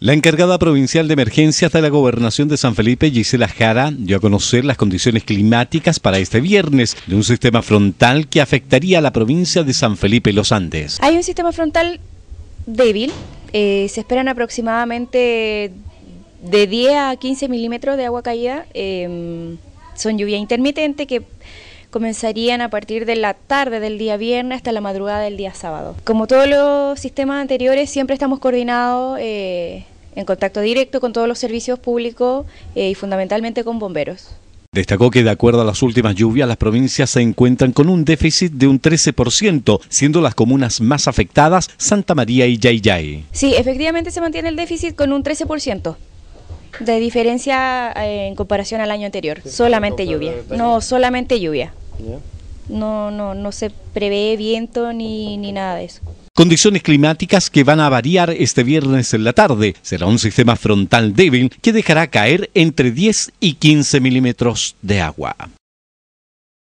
La encargada provincial de emergencias de la gobernación de San Felipe, Gisela Jara, dio a conocer las condiciones climáticas para este viernes de un sistema frontal que afectaría a la provincia de San Felipe y los Andes. Hay un sistema frontal débil, eh, se esperan aproximadamente de 10 a 15 milímetros de agua caída, eh, son lluvia intermitente que comenzarían a partir de la tarde del día viernes hasta la madrugada del día sábado. Como todos los sistemas anteriores, siempre estamos coordinados eh, en contacto directo con todos los servicios públicos eh, y fundamentalmente con bomberos. Destacó que de acuerdo a las últimas lluvias, las provincias se encuentran con un déficit de un 13%, siendo las comunas más afectadas Santa María y Yayay. Sí, efectivamente se mantiene el déficit con un 13% de diferencia eh, en comparación al año anterior. Solamente lluvia. No, solamente lluvia. No, no, no se prevé viento ni, ni nada de eso. Condiciones climáticas que van a variar este viernes en la tarde. Será un sistema frontal débil que dejará caer entre 10 y 15 milímetros de agua.